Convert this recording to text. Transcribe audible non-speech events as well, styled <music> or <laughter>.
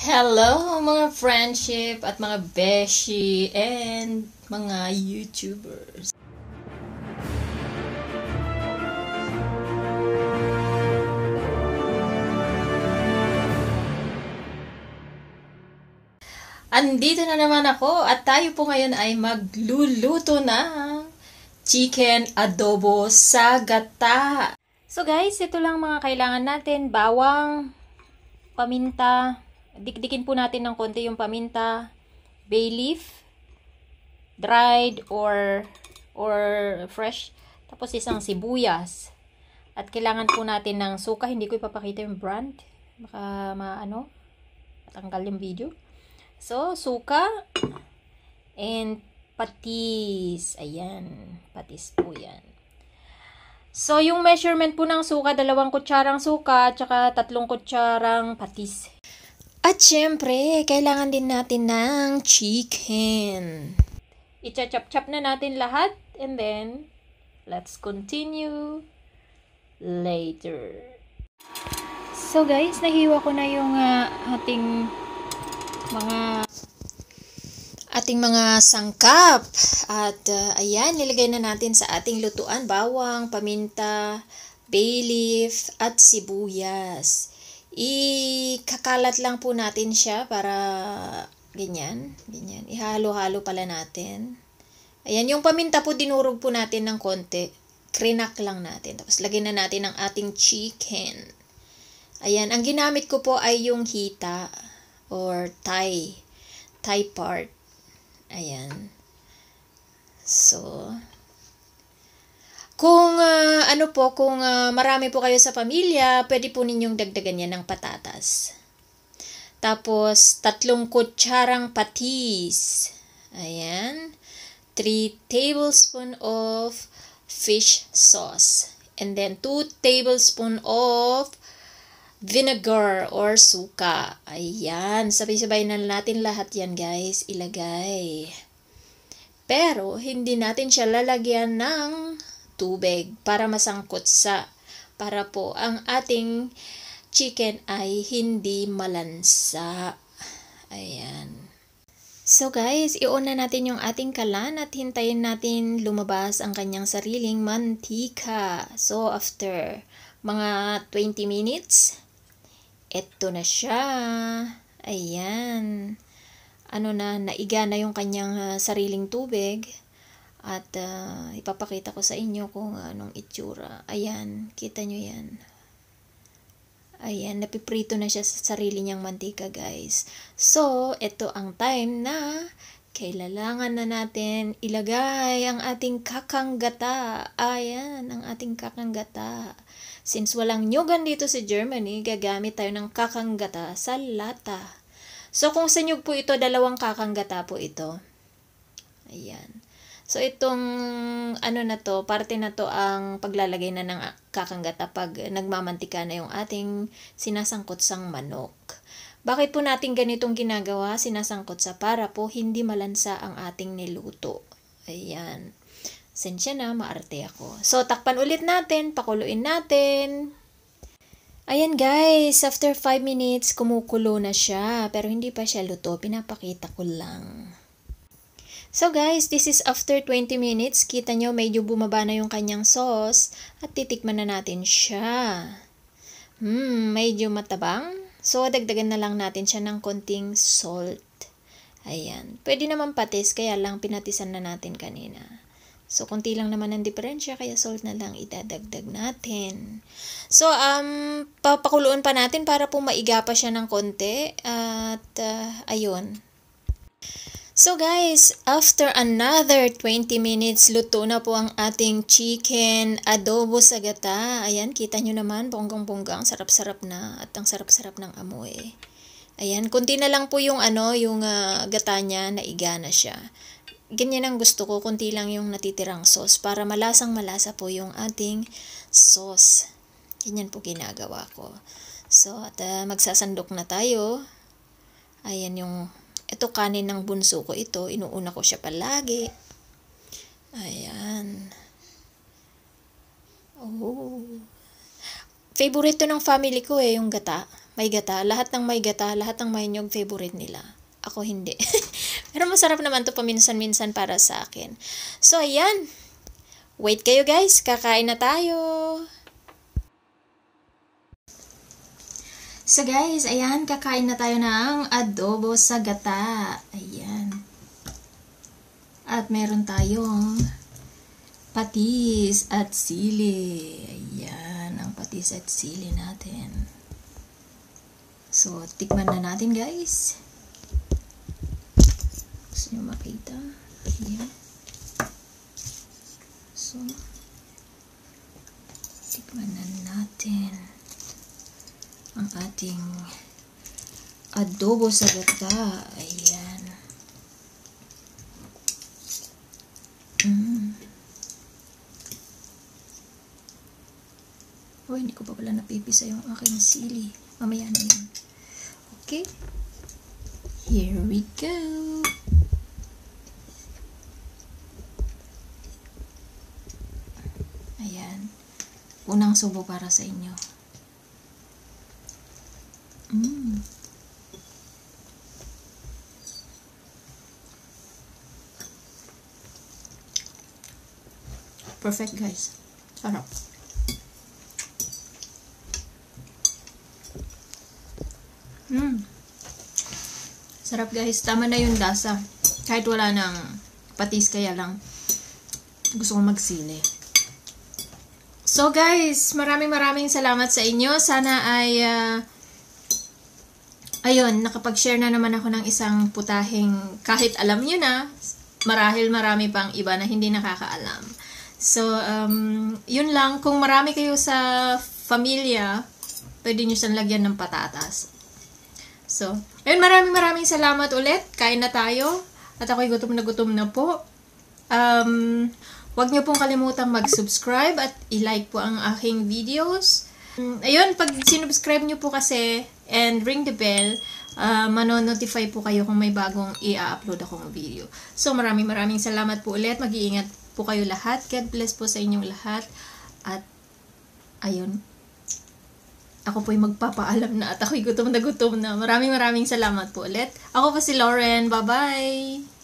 Hello mga friendship at mga beshi and mga YouTubers. Andito na naman ako at tayo po ngayon ay magluluto ng chicken adobo sa gata. So guys, ito lang mga kailangan natin. Bawang, paminta, Dikdikin po natin ng konti yung paminta, bay leaf, dried or or fresh. Tapos isang sibuyas. At kailangan po natin ng suka. Hindi ko ipapakita yung brand. Baka maano, matanggal yung video. So, suka and patis. Ayan, patis po yan. So, yung measurement po ng suka, dalawang kutsarang suka, tsaka tatlong kutsarang patis. At syempre, kailangan din natin ng chicken. Icha-chop-chop na natin lahat and then let's continue later. So guys, nahiwa ko na yung uh, ating mga ating mga sangkap. At uh, ayan, nilagay na natin sa ating lutuan bawang, paminta, bay leaf, at sibuyas ikakalat lang po natin siya para ganyan, ganyan. Ihalo-halo pala natin. Ayan, yung paminta po dinurog po natin ng konti. Krinak lang natin. Tapos lagyan na natin ang ating chicken. Ayan, ang ginamit ko po ay yung hita or Thai, Thai part. Ayan. So, kung uh, ano po, kung uh, marami po kayo sa pamilya, pwede po ninyong dagdagan yan ng patatas. Tapos, tatlong kutsarang patis. Ayan. 3 tablespoon of fish sauce. And then, 2 tablespoon of vinegar or suka. Ayan. Sabay-sabay na natin lahat yan, guys. Ilagay. Pero, hindi natin siya lalagyan ng tubig para masangkot sa para po ang ating chicken ay hindi malansa. Ayan. So guys, iuna natin yung ating kalan at hintayin natin lumabas ang kanyang sariling mantika. So after mga 20 minutes, eto na siya. Ayan. Ano na, naiga na yung kanyang ah, sariling tubig. At uh, ipapakita ko sa inyo kung anong itsura. Ayan, kita nyo yan. Ayan, napiprito na siya sa sarili niyang mantika guys. So, ito ang time na kailangan na natin ilagay ang ating kakanggata. Ayan, ang ating kakanggata. Since walang nyugan dito sa si Germany, gagamit tayo ng kakanggata sa lata. So, kung sa nyug po ito, dalawang kakanggata po ito. Ayan. So, itong ano na to, parte na to ang paglalagay na ng kakanggata pag nagmamantika na yung ating sinasangkot sang manok. Bakit po natin ganitong ginagawa? Sinasangkot sa para po hindi malansa ang ating niluto. Ayan. Sensya na, maarte ako. So, takpan ulit natin, pakuluin natin. Ayan guys, after 5 minutes, kumukulo na siya. Pero hindi pa siya luto, pinapakita ko lang. So guys, this is after 20 minutes. Kita nyo medyo bumaba na yung kanyang sauce at titikman na natin siya. Hmm, medyo matabang. So dagdagan na lang natin siya ng konting salt. Ayan. Pwede naman patis, kaya lang pinatisan na natin kanina. So, konti lang naman ang diferensya, kaya salt na lang itadagdag natin. So, um, papakuluan pa natin para po maiga pa siya ng konti. At, uh, ayun, So guys, after another 20 minutes, luto na po ang ating chicken adobo sa gata. Ayan, kita nyo naman, bonggang-bonggang, sarap-sarap na. At ang sarap-sarap ng amoy. Ayan, kunti na lang po yung ano, yung uh, gata niya, naiga na siya. Ganyan ang gusto ko, kunti lang yung natitirang sauce para malasang malasa po yung ating sauce. Ganyan po ginagawa ko. So, at uh, magsasandok na tayo. Ayan yung ito kanin ng bunso ko ito. Inuuna ko siya palagi. Ayan. Oh. Favorite to ng family ko eh, yung gata. May gata. Lahat ng may gata, lahat ng may nyog, favorite nila. Ako hindi. <laughs> Pero masarap naman to paminsan-minsan para sa akin. So, ayan. Wait kayo guys, kakain na tayo. So guys, ayan, kakain na tayo ng adobo sa gata. Ayan. At meron tayong patis at sili. Ayan, ang patis at sili natin. So, tikman na natin guys. Gusto nyo makita? Ayan. So, tikman na natin ang ating adobo sa gata. Ayan. Mm. Uy, hindi ko pa pala napipisa yung aking sili. Mamaya na yun. Okay. Here we go. Ayan. Unang subo para sa inyo. Mm. Perfect guys. Sarap. Mm. Sarap guys. Tama na yung lasa. Kahit wala nang patis kaya lang gusto kong magsili. So guys, maraming maraming salamat sa inyo. Sana ay uh, ayun, nakapag-share na naman ako ng isang putahing kahit alam nyo na, marahil marami pang iba na hindi nakakaalam. So, um, yun lang. Kung marami kayo sa familia, pwede nyo siyang lagyan ng patatas. So, ayun, maraming maraming salamat ulit. Kain na tayo. At ako'y gutom na gutom na po. Um, Huwag niyo pong kalimutang mag-subscribe at i-like po ang aking videos. Um, ayun, pag sinubscribe niyo po kasi, and ring the bell uh, manonotify po kayo kung may bagong i-upload akong video. So maraming maraming salamat po ulit. Mag-iingat po kayo lahat. God bless po sa inyong lahat. At ayun, ako po'y magpapaalam na at ako'y gutom na gutom na. Maraming maraming salamat po ulit. Ako po si Lauren. Bye-bye!